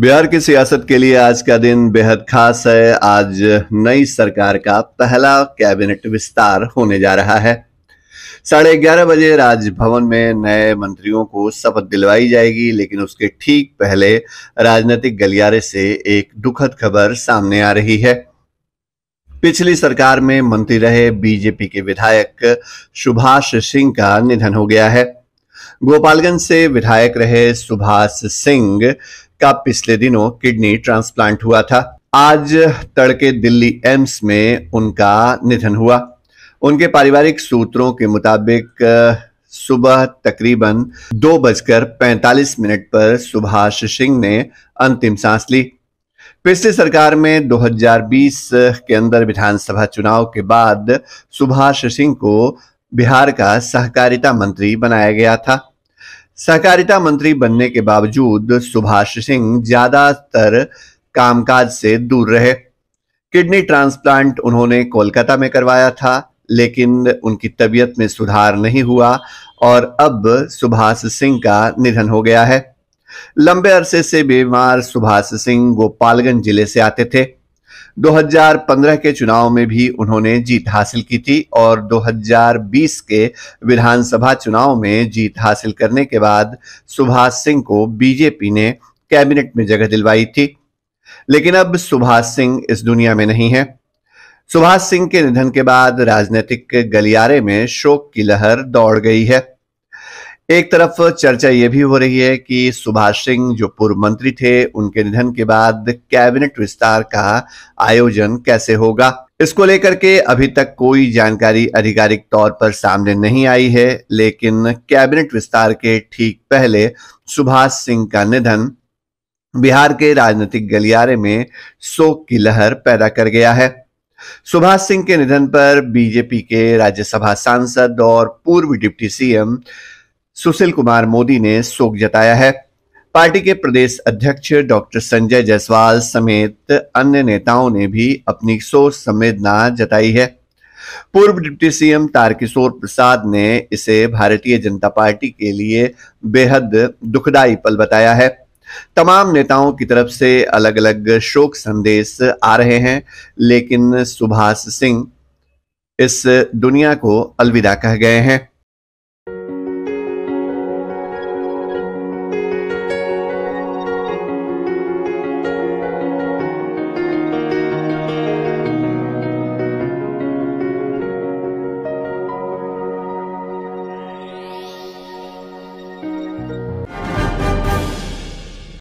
बिहार की सियासत के लिए आज का दिन बेहद खास है आज नई सरकार का पहला कैबिनेट विस्तार होने जा रहा है साढ़े ग्यारह बजे राजभवन में नए मंत्रियों को शपथ दिलवाई जाएगी लेकिन उसके ठीक पहले राजनीतिक गलियारे से एक दुखद खबर सामने आ रही है पिछली सरकार में मंत्री रहे बीजेपी के विधायक सुभाष सिंह का निधन हो गया है गोपालगंज से विधायक रहे सुभाष सिंह का पिछले दिनों किडनी ट्रांसप्लांट हुआ था आज तड़के दिल्ली एम्स में उनका निधन हुआ उनके पारिवारिक सूत्रों के मुताबिक सुबह तकरीबन दो बजकर पैंतालीस मिनट पर सुभाष सिंह ने अंतिम सांस ली पिछली सरकार में 2020 के अंदर विधानसभा चुनाव के बाद सुभाष सिंह को बिहार का सहकारिता मंत्री बनाया गया था सहकारिता मंत्री बनने के बावजूद सुभाष सिंह ज्यादातर कामकाज से दूर रहे किडनी ट्रांसप्लांट उन्होंने कोलकाता में करवाया था लेकिन उनकी तबीयत में सुधार नहीं हुआ और अब सुभाष सिंह का निधन हो गया है लंबे अरसे से बीमार सुभाष सिंह गोपालगंज जिले से आते थे 2015 के चुनाव में भी उन्होंने जीत हासिल की थी और 2020 के विधानसभा चुनाव में जीत हासिल करने के बाद सुभाष सिंह को बीजेपी ने कैबिनेट में जगह दिलवाई थी लेकिन अब सुभाष सिंह इस दुनिया में नहीं है सुभाष सिंह के निधन के बाद राजनीतिक गलियारे में शोक की लहर दौड़ गई है एक तरफ चर्चा ये भी हो रही है कि सुभाष सिंह जो पूर्व मंत्री थे उनके निधन के बाद कैबिनेट विस्तार का आयोजन कैसे होगा इसको लेकर के अभी तक कोई जानकारी आधिकारिक तौर पर सामने नहीं आई है लेकिन कैबिनेट विस्तार के ठीक पहले सुभाष सिंह का निधन बिहार के राजनीतिक गलियारे में शोक की लहर पैदा कर गया है सुभाष सिंह के निधन पर बीजेपी के राज्यसभा सांसद और पूर्व डिप्टी सीएम सुशील कुमार मोदी ने शोक जताया है पार्टी के प्रदेश अध्यक्ष डॉक्टर संजय जायसवाल समेत अन्य नेताओं ने भी अपनी शोक संवेदना जताई है पूर्व डिप्टी सीएम तारकिशोर प्रसाद ने इसे भारतीय जनता पार्टी के लिए बेहद दुखदायी पल बताया है तमाम नेताओं की तरफ से अलग अलग शोक संदेश आ रहे हैं लेकिन सुभाष सिंह इस दुनिया को अलविदा कह गए हैं